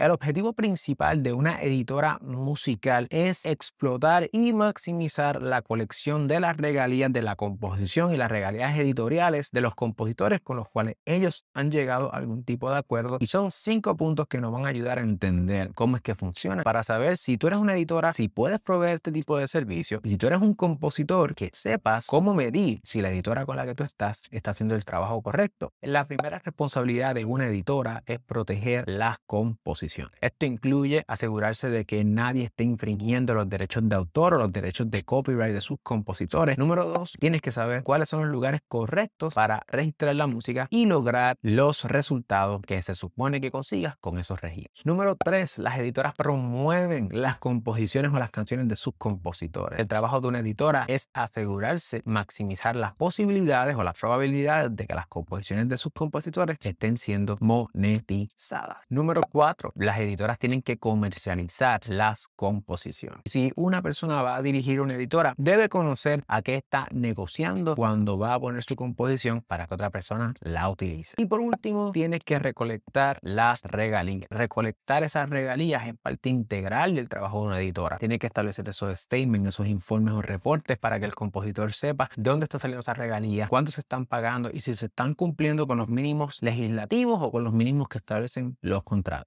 El objetivo principal de una editora musical es explotar y maximizar la colección de las regalías de la composición y las regalías editoriales de los compositores con los cuales ellos han llegado a algún tipo de acuerdo y son cinco puntos que nos van a ayudar a entender cómo es que funciona para saber si tú eres una editora, si puedes proveer este tipo de servicio y si tú eres un compositor que sepas cómo medir si la editora con la que tú estás está haciendo el trabajo correcto. La primera responsabilidad de una editora es proteger las composiciones esto incluye asegurarse de que nadie esté infringiendo los derechos de autor o los derechos de copyright de sus compositores. Número dos, tienes que saber cuáles son los lugares correctos para registrar la música y lograr los resultados que se supone que consigas con esos registros. Número tres, las editoras promueven las composiciones o las canciones de sus compositores. El trabajo de una editora es asegurarse, maximizar las posibilidades o las probabilidades de que las composiciones de sus compositores estén siendo monetizadas. Número 4 las editoras tienen que comercializar las composiciones. Si una persona va a dirigir una editora, debe conocer a qué está negociando cuando va a poner su composición para que otra persona la utilice. Y por último, tiene que recolectar las regalías. Recolectar esas regalías en parte integral del trabajo de una editora. Tiene que establecer esos statements, esos informes o reportes para que el compositor sepa dónde está saliendo esas regalías, cuánto se están pagando y si se están cumpliendo con los mínimos legislativos o con los mínimos que establecen los contratos.